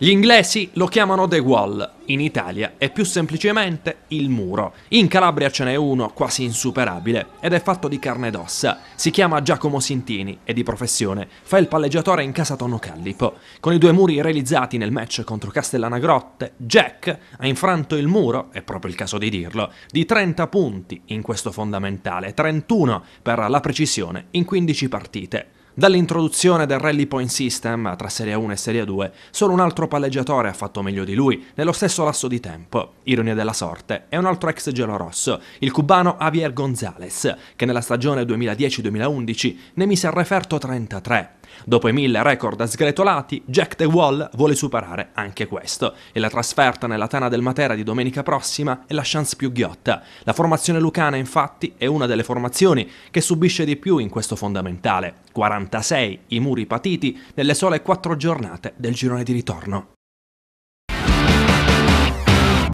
Gli inglesi lo chiamano The Wall, in Italia è più semplicemente il muro. In Calabria ce n'è uno quasi insuperabile ed è fatto di carne ed ossa. Si chiama Giacomo Sintini e di professione fa il palleggiatore in casa Tonno Callipo. Con i due muri realizzati nel match contro Castellana Grotte, Jack ha infranto il muro, è proprio il caso di dirlo, di 30 punti in questo fondamentale, 31 per la precisione in 15 partite. Dall'introduzione del Rally Point System tra Serie 1 e Serie 2, solo un altro palleggiatore ha fatto meglio di lui, nello stesso lasso di tempo. Ironia della sorte, è un altro ex gelo rosso, il cubano Javier González, che nella stagione 2010-2011 ne mise al referto 33, Dopo i mille record sgretolati, Jack The Wall vuole superare anche questo e la trasferta nella Tana del Matera di domenica prossima è la chance più ghiotta. La formazione lucana infatti è una delle formazioni che subisce di più in questo fondamentale. 46 i muri patiti nelle sole 4 giornate del girone di ritorno.